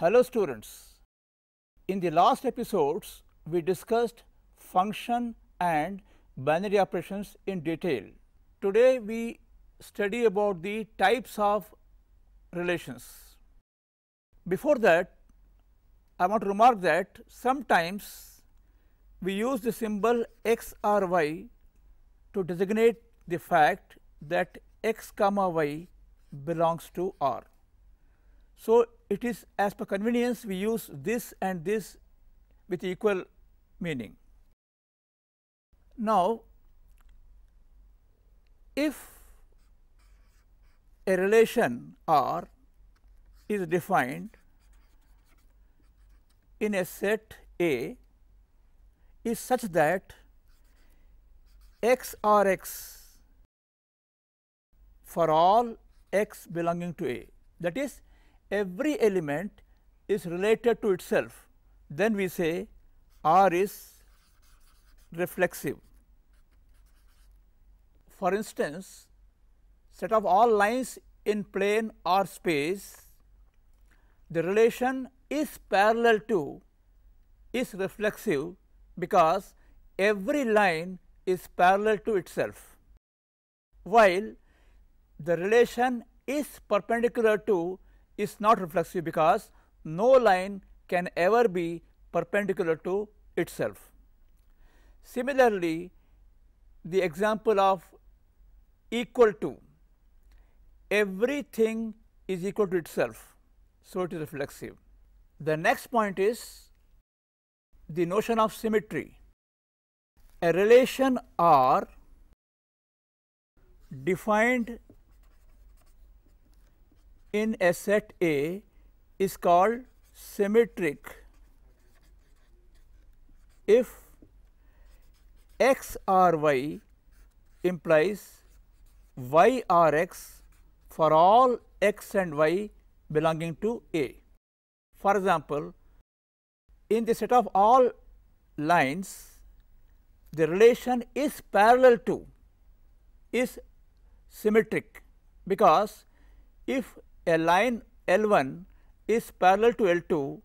Hello students, in the last episodes we discussed function and binary operations in detail. Today we study about the types of relations. Before that I want to remark that sometimes we use the symbol x or y to designate the fact that x comma y belongs to R. So, it is as per convenience we use this and this with equal meaning. Now, if a relation R is defined in a set A is such that x R x for all x belonging to A that is every element is related to itself, then we say R is reflexive. For instance, set of all lines in plane R space, the relation is parallel to is reflexive because every line is parallel to itself, while the relation is perpendicular to is not reflexive because no line can ever be perpendicular to itself. Similarly, the example of equal to everything is equal to itself. So, it is reflexive. The next point is the notion of symmetry. A relation R defined in a set A is called symmetric if x r y implies y r x for all x and y belonging to A. For example, in the set of all lines, the relation is parallel to, is symmetric because if a line L1 is parallel to L2,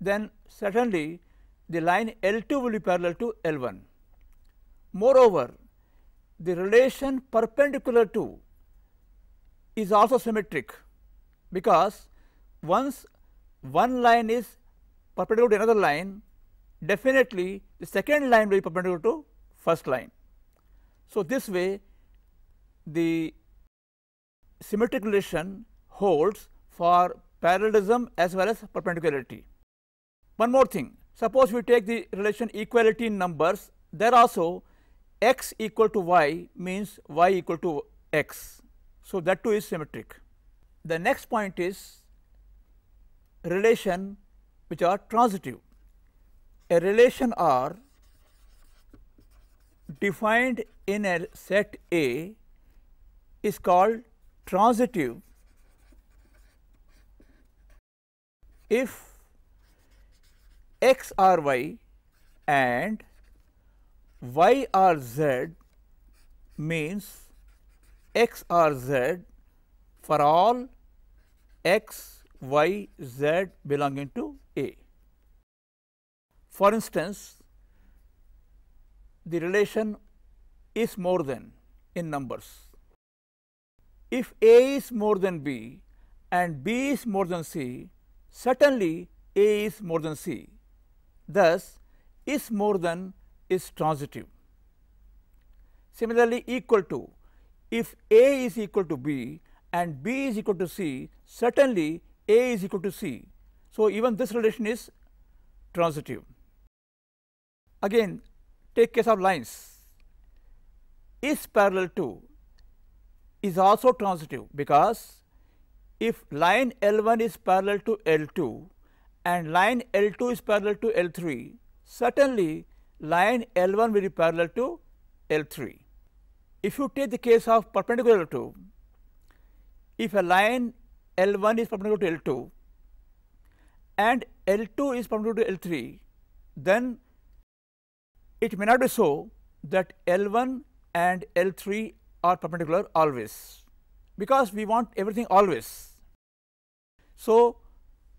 then certainly the line L2 will be parallel to L1. Moreover, the relation perpendicular to is also symmetric because once one line is perpendicular to another line, definitely the second line will be perpendicular to first line. So, this way the symmetric relation holds for parallelism as well as perpendicularity. One more thing, suppose we take the relation equality in numbers, there also x equal to y means y equal to x. So, that too is symmetric. The next point is relation which are transitive. A relation R defined in a set A is called transitive if x y and y z means x z for all x, y, z belonging to A. For instance, the relation is more than in numbers. If A is more than B and B is more than C, Certainly, A is more than C. Thus, is more than is transitive. Similarly, equal to if A is equal to B and B is equal to C, certainly A is equal to C. So, even this relation is transitive. Again, take case of lines is parallel to is also transitive because if line L1 is parallel to L2 and line L2 is parallel to L3, certainly line L1 will be parallel to L3. If you take the case of perpendicular L2, if a line L1 is perpendicular to L2 and L2 is perpendicular to L3, then it may not be so that L1 and L3 are perpendicular always because we want everything always. So,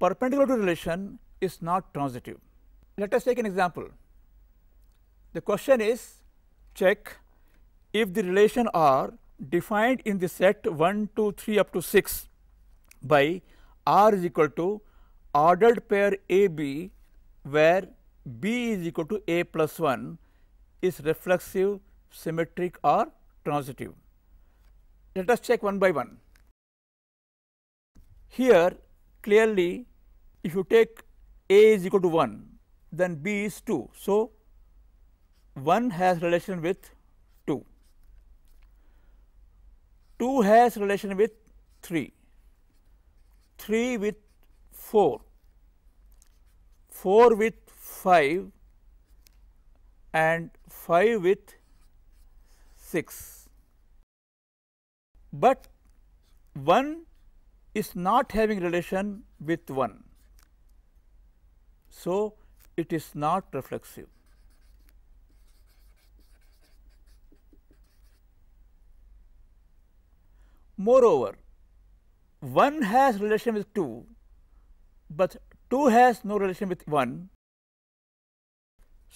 perpendicular to relation is not transitive. Let us take an example. The question is check if the relation R defined in the set 1, 2, 3 up to 6 by R is equal to ordered pair A B where B is equal to A plus 1 is reflexive, symmetric or transitive. Let us check one by one. Here clearly if you take A is equal to 1 then B is 2. So, 1 has relation with 2, 2 has relation with 3, 3 with 4, 4 with 5 and 5 with 6 but 1 is not having relation with 1. So, it is not reflexive. Moreover, 1 has relation with 2, but 2 has no relation with 1.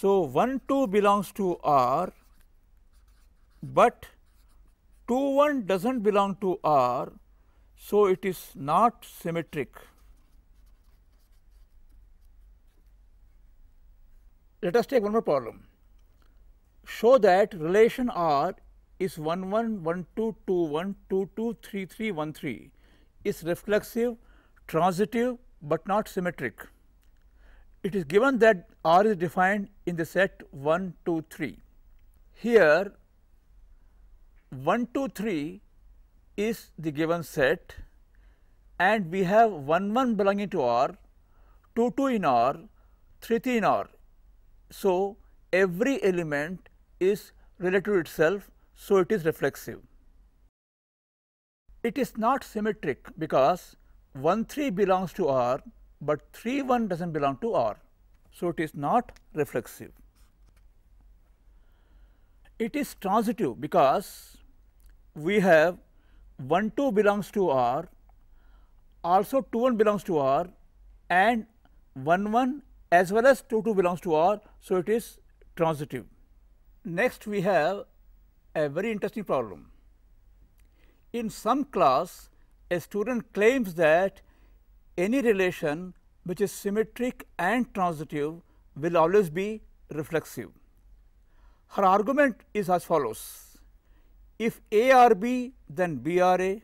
So, 1 2 belongs to R, but 2 1 does not belong to R. So, it is not symmetric. Let us take one more problem. Show that relation R is 1 1 1 2 2 1 2 2 3 3 1 3 is reflexive, transitive, but not symmetric. It is given that R is defined in the set 1 2 3. Here 1, 2, 3 is the given set and we have 1, 1 belonging to R, 2, 2 in R, 3, 3 in R. So, every element is related to itself, so it is reflexive. It is not symmetric because 1, 3 belongs to R, but 3, 1 does not belong to R. So, it is not reflexive. It is transitive because we have 1 2 belongs to R, also 2 1 belongs to R and 1 1 as well as 2 2 belongs to R. So, it is transitive. Next we have a very interesting problem. In some class a student claims that any relation which is symmetric and transitive will always be reflexive. Her argument is as follows. If a R b, then b R a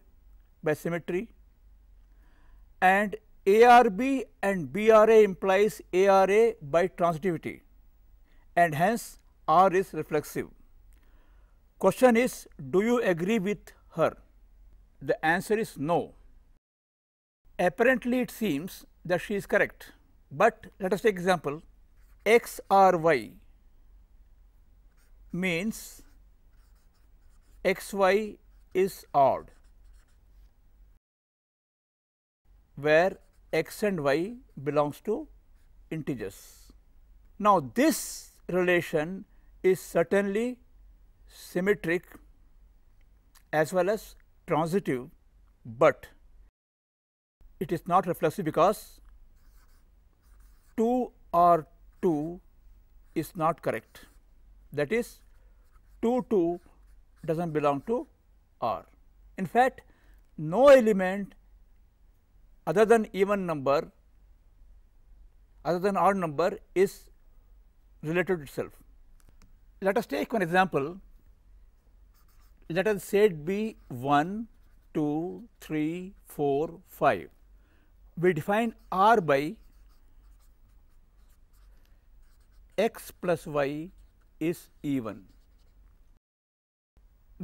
by symmetry and a R b and b R a implies a R a by transitivity and hence R is reflexive. Question is, do you agree with her? The answer is no. Apparently, it seems that she is correct, but let us take example x r y means x y is odd where x and y belongs to integers. Now, this relation is certainly symmetric as well as transitive, but it is not reflexive because 2 or 2 is not correct that is 2 2 does not belong to R. In fact, no element other than even number other than odd number is related to itself. Let us take one example. Let us say it be 1, 2, 3, 4, 5. We define R by x plus y is even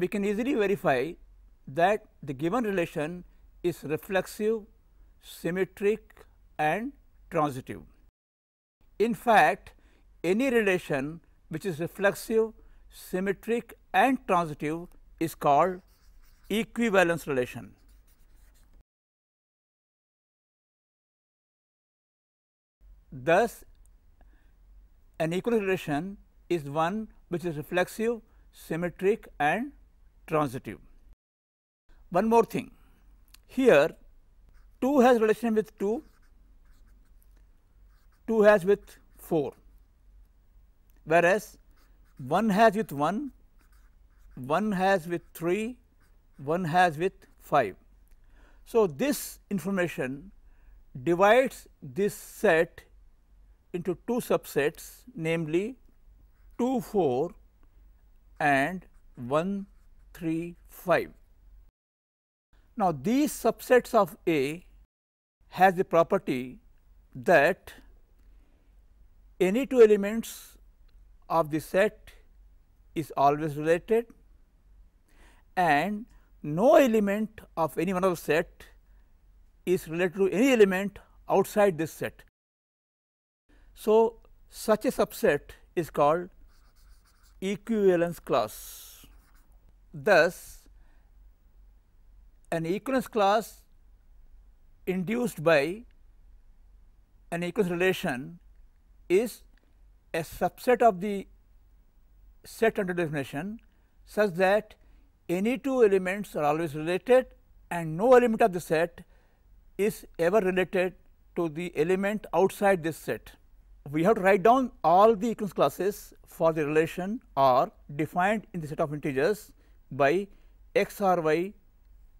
we can easily verify that the given relation is reflexive, symmetric and transitive. In fact, any relation which is reflexive, symmetric and transitive is called equivalence relation. Thus, an equivalence relation is one which is reflexive, symmetric and transitive. One more thing, here 2 has relation with 2, 2 has with 4, whereas 1 has with 1, 1 has with 3, 1 has with 5. So, this information divides this set into two subsets namely 2 4 and 1 3, 5. Now, these subsets of A has the property that any two elements of the set is always related and no element of any one of the set is related to any element outside this set. So, such a subset is called equivalence class. Thus, an equivalence class induced by an equivalence relation is a subset of the set under definition such that any two elements are always related and no element of the set is ever related to the element outside this set. We have to write down all the equivalence classes for the relation are defined in the set of integers by x or y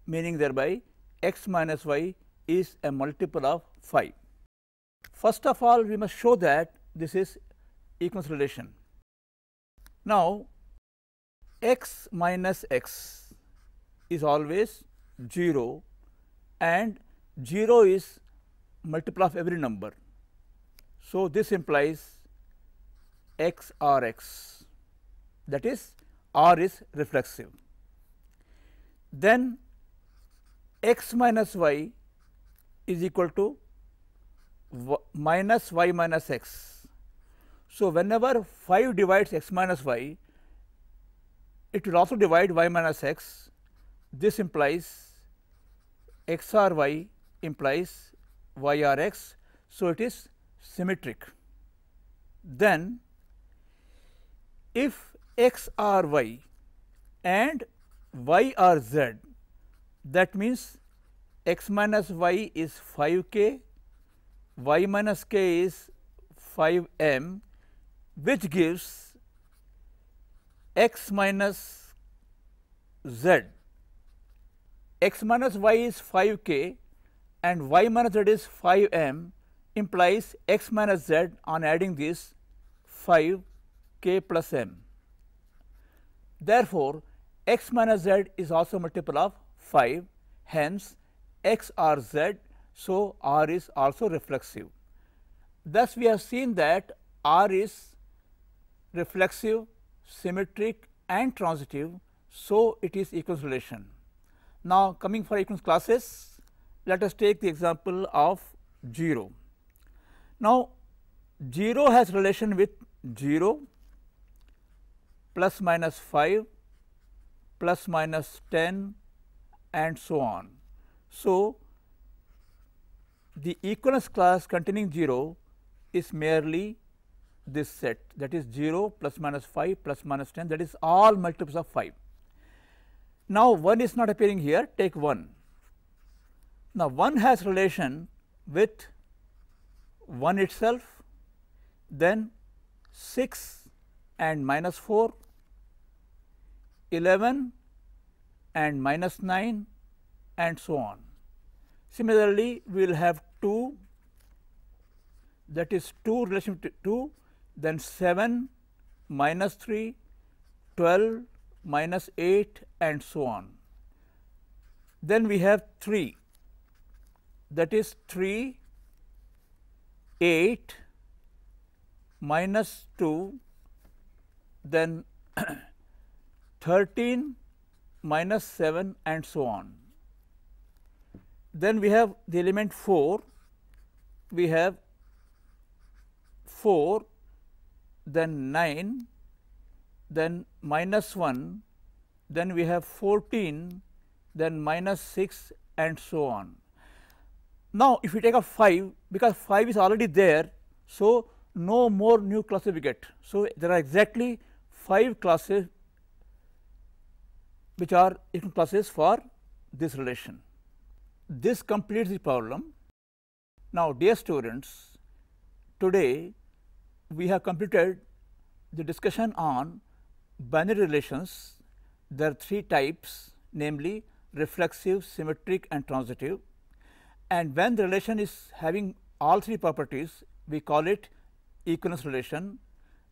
meaning thereby x minus y is a multiple of phi. First of all we must show that this is equal relation. Now x minus x is always 0 and 0 is multiple of every number. So, this implies x or x that is R is reflexive. Then x minus y is equal to minus y minus x. So, whenever 5 divides x minus y, it will also divide y minus x. This implies x r y implies y r x. So, it is symmetric. Then, if x y and y z that means x minus y is 5 k, y minus k is 5 m which gives x minus z. x minus y is 5 k and y minus z is 5 m implies x minus z on adding this 5 k plus m. Therefore, x minus z is also multiple of 5, hence x r z, so r is also reflexive. Thus, we have seen that r is reflexive, symmetric and transitive, so it is equivalence relation. Now, coming for equivalence classes, let us take the example of 0. Now, 0 has relation with 0 plus minus 5, plus minus 10 and so on. So, the equivalence class containing 0 is merely this set that is 0 plus minus 5 plus minus 10 that is all multiples of 5. Now, 1 is not appearing here take 1. Now, 1 has relation with 1 itself then 6 and minus 4, 11 and minus 9 and so on. Similarly, we will have 2 that is 2 relation to 2 then 7 minus 3, 12 minus 8 and so on. Then we have 3 that is 3, 8 minus 2 then 13 minus 7 and so on. Then we have the element 4, we have 4, then 9, then minus 1, then we have 14, then minus 6 and so on. Now, if we take a 5, because 5 is already there, so no more new cluster we get. So, there are exactly 5 classes which are equation classes for this relation. This completes the problem. Now, dear students, today we have completed the discussion on binary relations. There are three types namely reflexive, symmetric and transitive and when the relation is having all three properties we call it equivalence relation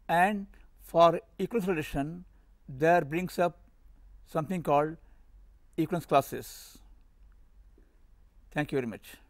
and for equivalence relation there brings up something called equivalence classes. Thank you very much.